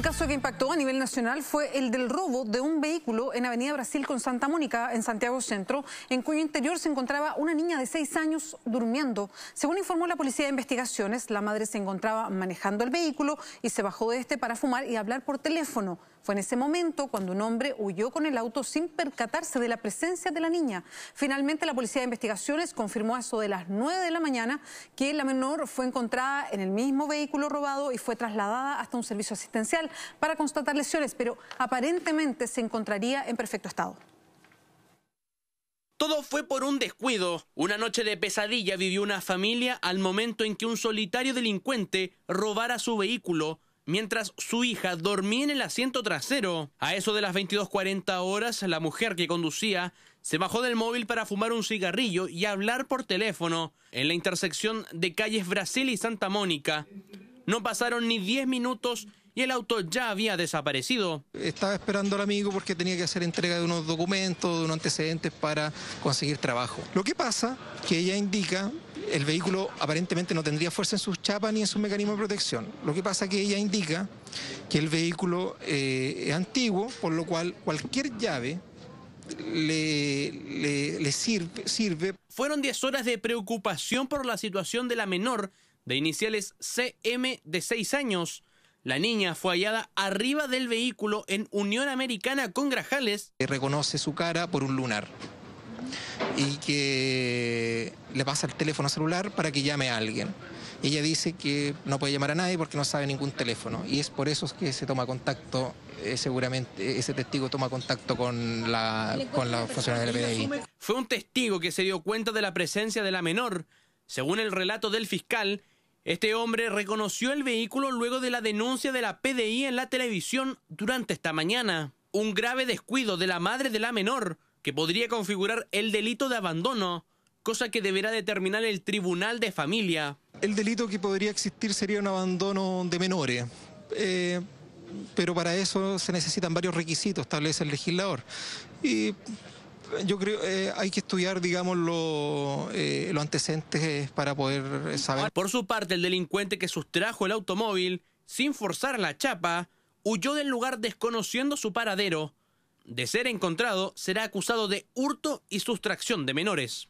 Un caso que impactó a nivel nacional fue el del robo de un vehículo en Avenida Brasil con Santa Mónica, en Santiago Centro, en cuyo interior se encontraba una niña de seis años durmiendo. Según informó la Policía de Investigaciones, la madre se encontraba manejando el vehículo y se bajó de este para fumar y hablar por teléfono. Fue en ese momento cuando un hombre huyó con el auto sin percatarse de la presencia de la niña. Finalmente, la Policía de Investigaciones confirmó a eso de las 9 de la mañana que la menor fue encontrada en el mismo vehículo robado y fue trasladada hasta un servicio asistencial para constatar lesiones, pero aparentemente se encontraría en perfecto estado. Todo fue por un descuido. Una noche de pesadilla vivió una familia al momento en que un solitario delincuente robara su vehículo mientras su hija dormía en el asiento trasero. A eso de las 22.40 horas, la mujer que conducía se bajó del móvil para fumar un cigarrillo y hablar por teléfono en la intersección de calles Brasil y Santa Mónica. No pasaron ni 10 minutos el auto ya había desaparecido. Estaba esperando al amigo porque tenía que hacer entrega de unos documentos, de unos antecedentes para conseguir trabajo. Lo que pasa, que ella indica, el vehículo aparentemente no tendría fuerza en sus chapas ni en su mecanismo de protección. Lo que pasa que ella indica que el vehículo eh, es antiguo, por lo cual cualquier llave le, sirve, sirve. Fueron 10 horas de preocupación por la situación de la menor de iniciales CM de 6 años la niña fue hallada arriba del vehículo en Unión Americana con Grajales. Reconoce su cara por un lunar y que le pasa el teléfono celular para que llame a alguien. Ella dice que no puede llamar a nadie porque no sabe ningún teléfono y es por eso que se toma contacto, eh, seguramente eh, ese testigo toma contacto con la, con la funcionaria del PDI. Fue un testigo que se dio cuenta de la presencia de la menor. Según el relato del fiscal, este hombre reconoció el vehículo luego de la denuncia de la PDI en la televisión durante esta mañana. Un grave descuido de la madre de la menor, que podría configurar el delito de abandono, cosa que deberá determinar el Tribunal de Familia. El delito que podría existir sería un abandono de menores. Eh, pero para eso se necesitan varios requisitos, establece el legislador. Y yo creo que eh, hay que estudiar, digamos, eh, los antecedentes eh, para poder saber. Por su parte, el delincuente que sustrajo el automóvil sin forzar la chapa huyó del lugar desconociendo su paradero. De ser encontrado, será acusado de hurto y sustracción de menores.